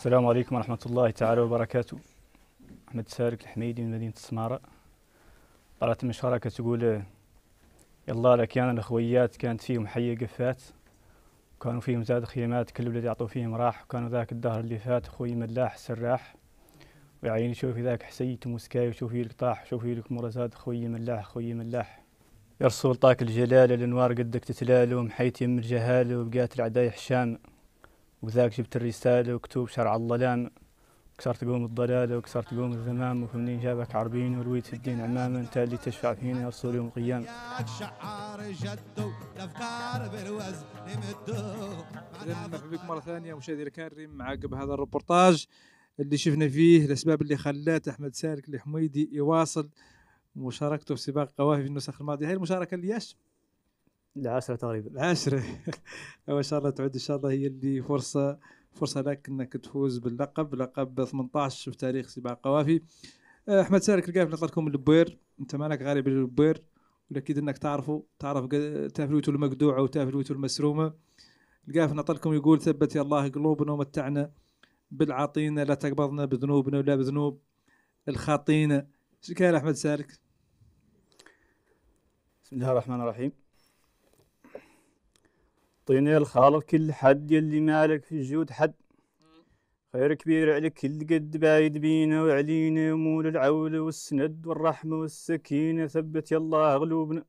السلام عليكم ورحمة الله تعالى وبركاته أحمد سارك الحميدي من مدينة السمارة طلعت من تقول كتقول يلا لك يعني الأخويات كانت فيهم حية قفات وكانوا فيهم زاد خيمات كل ولاد يعطوا فيهم راح وكانوا ذاك الدهر اللي فات خوي ملاح سراح ويعيني شوفي ذاك حسي تموسكاي وشوفي لك طاح شوفي لك مرزاد خوي ملاح خوي ملاح يا رسول طاك الجلال الانوار قدك تتلال ومحيت يم الجهال وبقات العداي حشام وذاك جبت الرسالة وكتب شرع الله لام كسرت قوم الضلالة وكسرت قوم الذمام وفمنين جابك عربين ورويت الدين عماما انت اللي تشفع فينا رسول يوم القيامة شعار جدو الافكار بالوزن نمدو بك مرة ثانية مشاهدي الكريم عقب هذا الربورتاج اللي شفنا فيه الاسباب اللي خلات احمد سالك الحميدي يواصل مشاركته في سباق قوافي في النسخ الماضيه هاي المشاركه اللي يشمل العاشرة تقريبا العاشره ما شاء الله تعود ان شاء الله هي اللي فرصة فرصة لك انك تفوز باللقب لقب 18 في تاريخ سباق قوافي آه، احمد سالك القاف نطلع لكم البوير انت مالك غالب البوير والاكيد انك تعرفه تعرف تافلوته المقدوعة وتافلوته المسرومة القاف نطلكم يقول ثبت يا الله قلوبنا ومتعنا بالعاطينا لا تقبضنا بذنوبنا ولا بذنوب الخاطينا شكرا احمد سالك؟ بسم الله الرحمن الرحيم طيني الخالق كل حد يلي مالك في الجود حد خير كبير عليك كل قد بايد بينا وعلينا مول العول والسند والرحمة والسكينة ثبت يلا قلوبنا